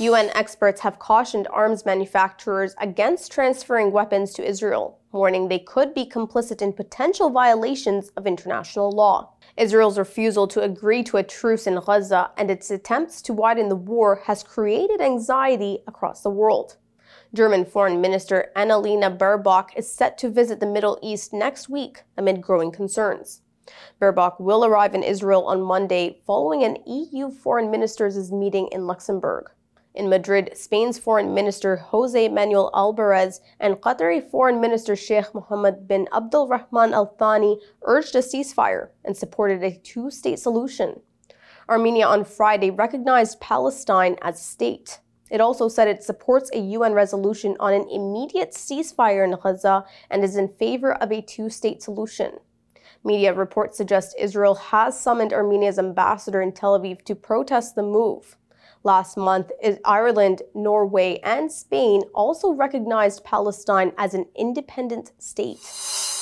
UN experts have cautioned arms manufacturers against transferring weapons to Israel, warning they could be complicit in potential violations of international law. Israel's refusal to agree to a truce in Gaza and its attempts to widen the war has created anxiety across the world. German Foreign Minister Annalena Baerbock is set to visit the Middle East next week amid growing concerns. Baerbock will arrive in Israel on Monday following an EU foreign ministers' meeting in Luxembourg. In Madrid, Spain's Foreign Minister Jose Manuel Alvarez and Qatari Foreign Minister Sheikh Mohammed bin Abdul Rahman Al Thani urged a ceasefire and supported a two state solution. Armenia on Friday recognized Palestine as a state. It also said it supports a UN resolution on an immediate ceasefire in Gaza and is in favor of a two state solution. Media reports suggest Israel has summoned Armenia's ambassador in Tel Aviv to protest the move. Last month, Ireland, Norway, and Spain also recognized Palestine as an independent state.